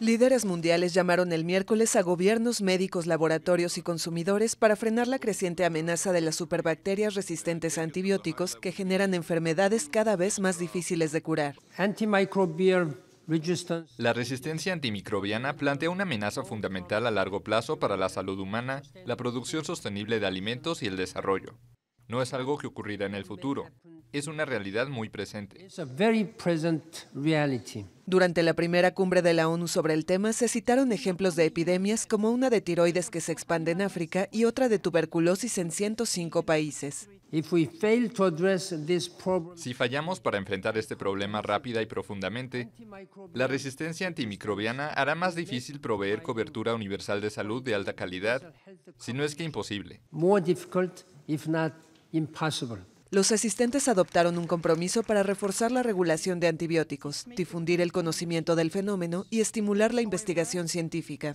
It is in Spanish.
Líderes mundiales llamaron el miércoles a gobiernos, médicos, laboratorios y consumidores para frenar la creciente amenaza de las superbacterias resistentes a antibióticos que generan enfermedades cada vez más difíciles de curar. La resistencia antimicrobiana plantea una amenaza fundamental a largo plazo para la salud humana, la producción sostenible de alimentos y el desarrollo. No es algo que ocurrirá en el futuro, es una realidad muy presente. Durante la primera cumbre de la ONU sobre el tema se citaron ejemplos de epidemias como una de tiroides que se expande en África y otra de tuberculosis en 105 países. Si fallamos para enfrentar este problema rápida y profundamente, la resistencia antimicrobiana hará más difícil proveer cobertura universal de salud de alta calidad, si no es que imposible los asistentes adoptaron un compromiso para reforzar la regulación de antibióticos, difundir el conocimiento del fenómeno y estimular la investigación científica.